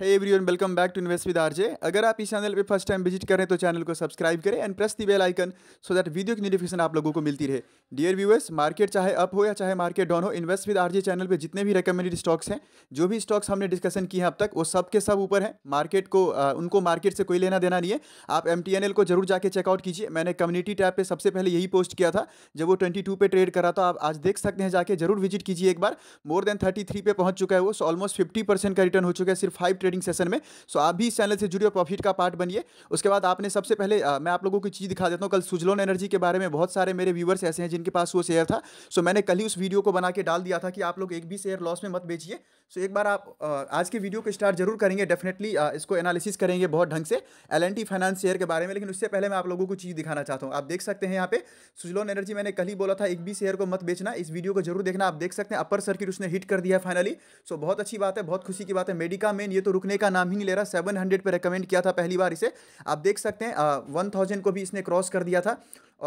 है everyone welcome back to invest with RJ अगर आप इस चैनल पे फर्स्ट टाइम विजिट करें तो चैनल को सब्सक्राइब करें and press the bell icon so that video की नोटिफिकेशन आप लोगों को मिलती रहे डियर व्यूअर्स मार्केट चाहे अप हो या चाहे मार्केट डाउन हो इन्वेस्ट विद आरजे चैनल पे जितने भी रिकमेंडेड स्टॉक्स हैं जो भी स्टॉक्स हमने डिस्कशन किए हैं अब तक वो सब के सब ऊपर है मार्केट को आ, उनको मार्केट से कोई लेना देना नहीं है आप एम को जरूर जाकर चेकआउट कीजिए मैंने कम्युनिटी टैब पर सबसे पहले यही पोस्ट किया था जब वो ट्वेंटी पे ट्रेड करा तो आप आज देख सकते हैं जाके जरूर विजिट कीजिए एक बार मोर देन थर्टी पे पहुंच चुका है वो ऑलमोस्ट फिफ्टी का रिटर्न हो चुका है सिर्फ फाइव ट्रेडिंग सेशन में सो आप भी इस चैनल से जुड़े प्रॉफिट का पार्ट बनिए उसके बाद आपने सबसे पहले आ, मैं आप लोगों को चीज़ दिखा देता हूँ कल सुजलोन एनर्जी के बारे में बहुत सारे मेरे व्यूवर्स ऐसे हैं जिनके पास वो शेयर था सो मैंने कल ही उस वीडियो को बना के डाल दिया था कि आप लोग एक भी शेयर लॉस में मत बेचिए सो एक बार आप आज के वीडियो को स्टार्ट जरूर करेंगे डेफिनेटली इसको एनालिसिस करेंगे बहुत ढंग से एल फाइनेंस शेयर के बारे में लेकिन उससे पहले मैं आप लोगों को चीज़ दिखाना चाहता हूँ आप देख सकते हैं यहाँ पे सुजलोन एनर्जी मैंने कल ही बोला था एक भी शेयर को मत बेचना इस वीडियो को जरूर देखना आप देख सकते हैं अपर सर्किट उसने हिट कर दिया फाइनली सो बहुत अच्छी बात है बहुत खुशी की बात है मेडिका मेन ये तो रुकने का नाम ही नहीं ले रहा सेवन हंड्रेड पर रिकमेंड किया था पहली बार इसे आप देख सकते हैं वन थाउजेंड को भी इसने क्रॉस कर दिया था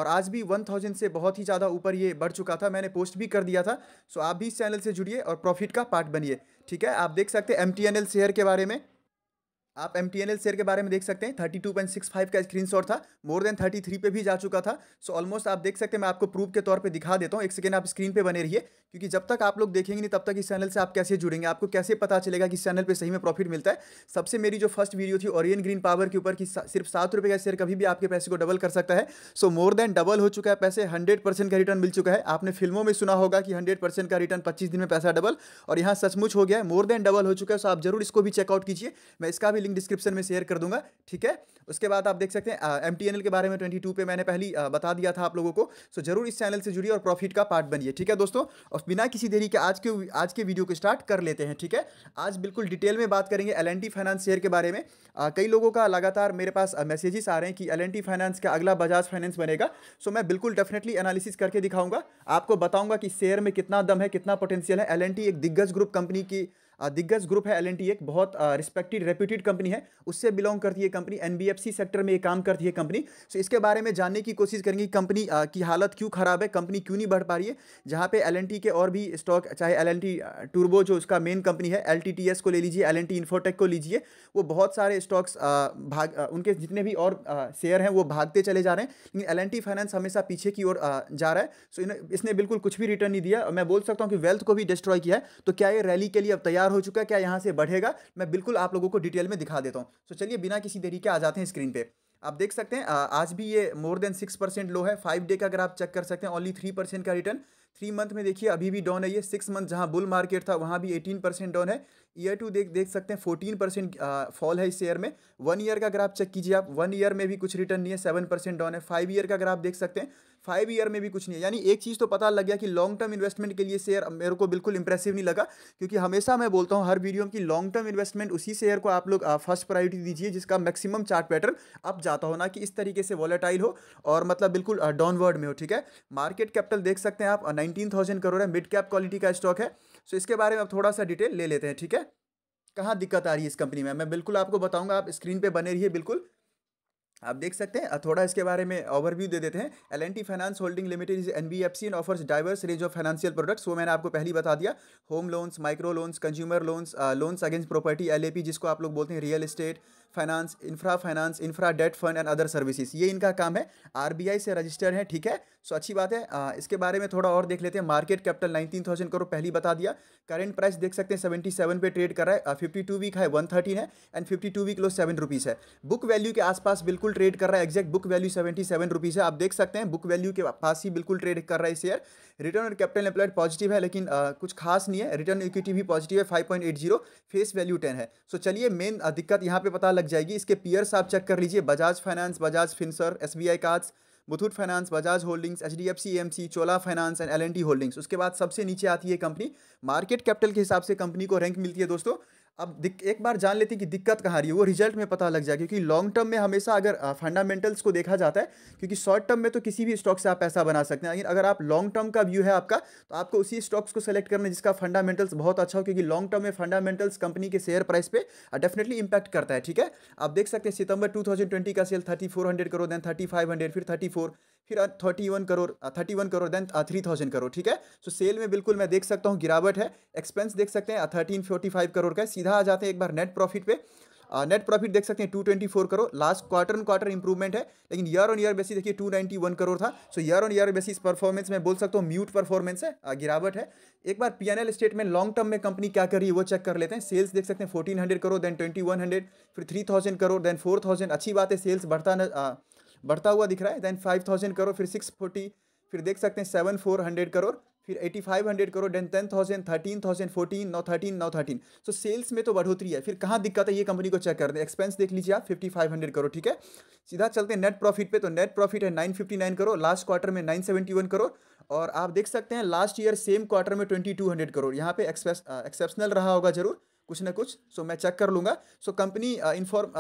और आज भी वन थाउजेंड से बहुत ही ज़्यादा ऊपर ये बढ़ चुका था मैंने पोस्ट भी कर दिया था सो आप भी इस चैनल से जुड़िए और प्रॉफिट का पार्ट बनिए ठीक है आप देख सकते हैं एम शेयर के बारे में आप एम शेयर के बारे में देख सकते हैं 32.65 का स्क्रीनशॉट था मोर देन 33 पे भी जा चुका था सो so ऑलमोस्ट आप देख सकते हैं मैं आपको प्रूफ के तौर पे दिखा देता हूँ एक सेकेंड आप स्क्रीन पे बने रहिए क्योंकि जब तक आप लोग देखेंगे नहीं तब तक इस चैनल से आप कैसे जुड़ेंगे आपको कैसे पता चलेगा कि इस चैनल पर सही में प्रॉफिट मिलता है सबसे मेरी जो फर्स्ट वीडियो थी ऑरियन ग्रीन पावर के ऊपर कि सिर्फ सात का शेयर कभी भी आपके पैसे को डबल कर सकता है सो मोर देन डबल हो चुका है पैसे हंड्रेड का रिटर्न मिल चुका है आपने फिल्मों में सुना होगा कि हंड्रेड का रिटर्न पच्चीस दिन में पैसा डबल और यहाँ सचमुच हो गया है मोर देन डबल हो चुका है सो आप जरूर इसको भी चेकआउट कीजिए मैं इसका भी भी लिंक डिस्क्रिप्शन में शेयर कर दूंगा ठीक है उसके बाद आप देख सकते हैं एम के बारे में ट्वेंटी पे मैंने पहली आ, बता दिया था आप लोगों को सो जरूर इस चैनल से जुड़िए और प्रॉफिट का पार्ट बनिए ठीक है दोस्तों और बिना किसी देरी के आज के आज के वीडियो को स्टार्ट कर लेते हैं ठीक है आज बिल्कुल डिटेल में बात करेंगे एल फाइनेंस शेयर के बारे में कई लोगों का लगातार मेरे पास मैसेजेस आ रहे हैं कि एल फाइनेंस का अगला बजाज फाइनेंस बनेगा सो मैं बिल्कुल डेफिनेटली एनालिसिस करके दिखाऊंगा आपको बताऊंगा कि शेयर में कितना दम है कितना पोटेंशियल है एल एक दिग्गज ग्रुप कंपनी की Uh, दिग्गज ग्रुप है एल एक बहुत रिस्पेक्टेड रेप्यूटेड कंपनी है उससे बिलोंग करती है कंपनी एन सेक्टर में ये काम करती है कंपनी सो इसके बारे में जानने की कोशिश करेंगे कंपनी uh, की हालत क्यों खराब है कंपनी क्यों नहीं बढ़ पा रही है जहाँ पे एल के और भी स्टॉक चाहे एल टूर्बो uh, जो उसका मेन कंपनी है एल को ले लीजिए एल इन्फोटेक को लीजिए वो बहुत सारे स्टॉक्स भाग उनके जितने भी और शेयर हैं वो भागते चले जा रहे हैं लेकिन एल फाइनेंस हमेशा पीछे की ओर जा रहा है सो इसने बिल्कुल कुछ भी रिटर्न नहीं दिया मैं बोल सकता हूँ कि वेल्थ को भी डिस्ट्रॉय किया है तो क्या ये रैली के लिए अब तैयार तैयार हो चुका है क्या यहाँ से बढ़ेगा मैं बिल्कुल आप लोगों को डिटेल में दिखा देता हूँ सो चलिए बिना किसी देरी के आ जाते हैं स्क्रीन पर आप देख सकते हैं आज भी ये more than six percent low है फाइव डे का अगर आप चेक कर सकते हैं ओनली थ्री परसेंट का रिटर्न थ्री मंथ में देखिए अभी भी डाउन है ये सिक्स मंथ जहां बुल मार्केट था वहां भी एटीन परसेंट डाउन है ईयर टू देख देख सकते हैं फोर्टीन परसेंट फॉल है इस शेयर में वन ईयर का ग्राफ चेक कीजिए आप वन ईयर में भी कुछ रिटर्न नहीं है सेवन परसेंट डाउन है फाइव ईयर का ग्राफ देख सकते हैं फाइव ईयर में भी कुछ नहीं है यानी एक चीज़ तो पता लग गया कि लॉन्ग टर्म इन्वेस्टमेंट के लिए शेयर मेरे को बिल्कुल इंप्रेसिव नहीं लगा क्योंकि हमेशा मैं बोलता हूँ हर वीडियो में कि लॉन्ग टर्म इन्वेस्टमेंट उसी शेयर को आप लोग फर्स्ट प्रायोरिटी दीजिए जिसका मैक्सिमम चार्ट पैटर्न अब जाता हो ना कि इस तरीके से वॉलेटाइल हो और मतलब बिल्कुल डाउनवर्ड में हो ठीक है मार्केट कैपिटल देख सकते हैं आप नाइनटीन करोड़ है मिड कैप क्वालिटी का स्टॉक है सो इसके बारे में आप थोड़ा सा डिटेल ले लेते हैं ठीक है कहाँ दिक्कत आ रही है इस कंपनी में मैं बिल्कुल आपको बताऊंगा आप स्क्रीन पर बने रहिए बिल्कुल आप देख सकते हैं थोड़ा इसके बारे में ओवरव्यू दे देते हैं L N T finance holding limited is N B F C and offers diverse range of financial products वो मैंने आपको पहली बता दिया home loans micro loans consumer loans loans against property L A P जिसको आप लोग बोलते हैं real estate finance infra finance infra debt fund and other services ये इनका काम है आरबीआई से रजिस्टर्ड है ठीक है सो अच्छी बात है आ, इसके बारे में थोड़ा और देख लेते हैं market capital nineteen thousand crore पहली बता दिया करंट प्राइस देख सकते हैं सेवेंटी सेवन पे ट्रेड कर रहा है फिफ्टी टू वीक है वन थर्टीन है and fifty two week low seven rupees है बुक वैल्यू के आसपास बिल्कुल ट्रेड कर रहा है exact book value seventy seven rupees है आप देख सकते हैं बुक वैल्यू के पास ही बिल्कुल ट्रेड कर रहा है शेयर रिटर्न और कैपिटल एम्प्लॉयड पॉजिटिव है लेकिन आ, कुछ खास नहीं है रिटर्न इक्विटी भी पॉजिटिव है five point eight zero face value ten है सो चलिए मेन दिक्कत यहाँ पे पता लग जाएगी इसके पीयर्स आप चेक कर लीजिए Bajaj finance Bajaj Finserv S B I cards Muthoot finance Bajaj holdings H D F C M C Chola finance and L N T holdings उसके बाद सबसे नीचे आती है कंपनी मार्केट कैपिटल के हिसाब से कंपनी को रैंक मिलती है दोस्तों अब एक बार जान लेते हैं कि दिक्कत कहाँ रही है वो रिजल्ट में पता लग जाए क्योंकि लॉन्ग टर्म में हमेशा अगर फंडामेंटल्स को देखा जाता है क्योंकि शॉर्ट टर्म में तो किसी भी स्टॉक से आप पैसा बना सकते हैं लेकिन अगर आप लॉन्ग टर्म का व्यू है आपका तो आपको उसी स्टॉक्स को सेलेक्ट करना जिसका फंडामेंटल्स बहुत अच्छा हो क्योंकि लॉन्ग टर्म में फंडामेंटल्स कंपनी के शेयर प्राइस पर डेफिनेटली इंपैक्ट करता है ठीक है आप देख सकते हैं सितंबर टू का sale thirty crore then thirty फिर थर्टी फिर thirty one crore thirty one crore then three thousand crore ठीक है सो so, सेल में बिल्कुल मैं देख सकता हूँ गिरावट है एक्सपेंस देख सकते हैं थर्टीन फोर्टी फाइव करोड़ का सीधा आ जाते हैं एक बार नेट प्रॉफिट पे नेट प्रॉफिट देख सकते हैं two twenty four crore last quarter and quarter improvement है लेकिन ईयर ऑन ईयर बेसिस देखिए टू नाइनटी वन करोड़ था so year on year basis performance मैं बोल सकता हूँ म्यूट परफॉर्मेंस है गिरावट है एक बार P N L statement long term में कंपनी क्या कर रही है वो चेक कर लेते हैं सेल्स देख सकते हैं fourteen hundred crore then twenty one hundred फिर three thousand crore then four thousand अच्छी बात है सेल्स बढ़ता न, बढ़ता हुआ दिख रहा है देन फाइव थाउजेंड करोड़ फिर सिक्स फोर्टी फिर देख सकते हैं सेवन फोर हंड्रेड करोड़ फिर eighty five hundred crore then ten thousand thirteen thousand fourteen नौ थर्टीन नौ थर्टीन सो सेल्स में तो बढ़ोतरी है फिर कहाँ दिक्कत है ये कंपनी को चेक कर दें एक्सपेंस देख लीजिए आप फिफ्टी फाइव हंड्रेड करोड़ ठीक है सीधा चलते हैं नेट प्रॉफिट पे तो नेट प्रॉफिट है nine fifty nine crore last quarter में नाइन सेवेंटी वन करोड़ और आप देख सकते हैं लास्ट ईयर सेम क्वार्टर में ट्वेंटी टू हंड्रेड करोड़ यहाँ पे एक्सेप्शनल रहा होगा जरूर कुछ ना कुछ सो so, मैं चेक कर लूँगा सो कंपनी इन्फॉर्म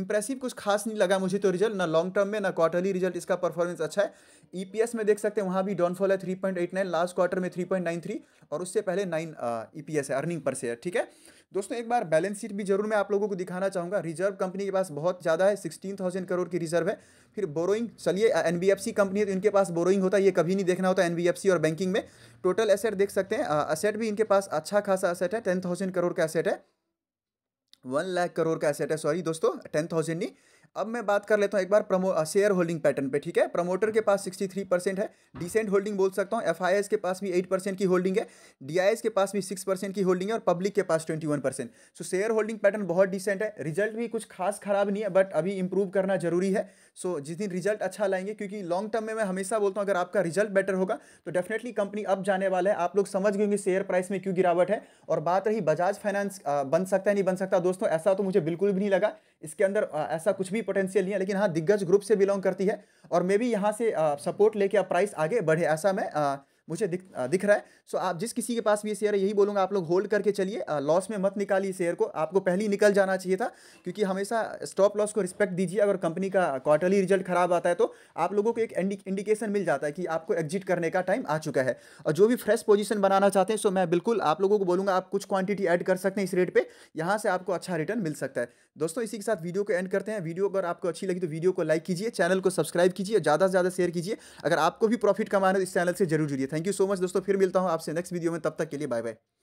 इंप्रेसिव कुछ खास नहीं लगा मुझे तो रिजल्ट ना लॉन्ग टर्म में ना क्वार्टरली रिजल्ट इसका परफॉर्मेंस अच्छा है ईपीएस e में देख सकते हैं वहाँ भी डाउनफॉल है three point eight nine last quarter में थ्री पॉइंट नाइन थ्री और उससे पहले नाइन ईपीएस uh, e है अर्निंग पर शेयर ठीक है दोस्तों एक बार बैलेंस शीट भी जरूर मैं आप लोगों को दिखाना चाहूँगा रिजर्व कंपनी के पास बहुत ज़्यादा है सिक्सटीन थाउजेंड करोड़ की रिजर्व है फिर बोरोइंग चलिए एन कंपनी है तो इनके पास बोरोइंग होता है ये कभी नहीं देखना होता एन और बैंकिंग में टोटल एसेट देख सकते हैं असेट भी इनके पास अच्छा खासा असेट है टेन थाउजेंड करोड़ का असेट है वन लाख करोड़ का एसेट है सॉरी दोस्तों टेन थाउजेंड नहीं अब मैं बात कर लेता हूँ एक बार प्रमो शेयर होल्डिंग पैटर्न पे ठीक है प्रमोटर के पास 63 परसेंट है डिसेंट होल्डिंग बोल सकता हूँ एफ के पास भी 8 परसेंट की होल्डिंग है डी के पास भी 6 परसेंट की होल्डिंग है और पब्लिक के पास 21 percent so share holding pattern बहुत डिसेंट है रिजल्ट भी कुछ खास खराब नहीं है बट अभी इंप्रूव करना जरूरी है सो so, जिस दिन रिजल्ट अच्छा लाएंगे क्योंकि लॉन्ग टर्म में मैं हमेशा बोलता हूँ अगर आपका रिजल्ट बेटर होगा तो डेफिनेटली कंपनी अब जाने वाला है आप लोग समझ गए होंगे शेयर प्राइस में क्यों गिरावट है और बात रही बजाज फाइनेंस बन सकता है नहीं बन सकता दोस्तों ऐसा तो मुझे बिल्कुल भी नहीं लगा इसके अंदर ऐसा कुछ भी भी पोटेंशियल नहीं है लेकिन हाँ दिग्गज ग्रुप से बिलोंग करती है और मे भी यहाँ से सपोर्ट uh, लेके प्राइस आगे बढ़े ऐसा मैं uh, मुझे दिख दिख रहा है सो आप जिस किसी के पास भी ये शेयर है यही बोलूँगा आप लोग होल्ड करके चलिए लॉस में मत निकालिए शेयर को आपको पहले ही निकल जाना चाहिए था क्योंकि हमेशा स्टॉप लॉस को रिस्पेक्ट दीजिए अगर कंपनी का क्वार्टरली रिजल्ट खराब आता है तो आप लोगों को एक इंडिकेशन मिल जाता है कि आपको एग्जिट करने का टाइम आ चुका है और जो भी फ्रेश पोजिशन बनाना चाहते हैं सो मैं बिल्कुल आप लोगों को बोलूँगा आप कुछ क्वान्टिटी एड कर सकते हैं इस रेट पर यहाँ से आपको अच्छा रिटर्न मिल सकता है दोस्तों इसी के साथ वीडियो को एंड करते हैं वीडियो अगर आपको अच्छी लगी तो वीडियो को लाइक कीजिए चैनल को सब्सक्राइब कीजिए ज़्यादा से ज़्यादा शेयर कीजिए अगर आपको भी प्रॉफिट कमाना है तो इस चैनल से जरूर जुड़िए thank thank you so much दोस्तों फिर मिलता हूँ आपसे नेक्स्ट वीडियो में तब तक के लिए बाय बाय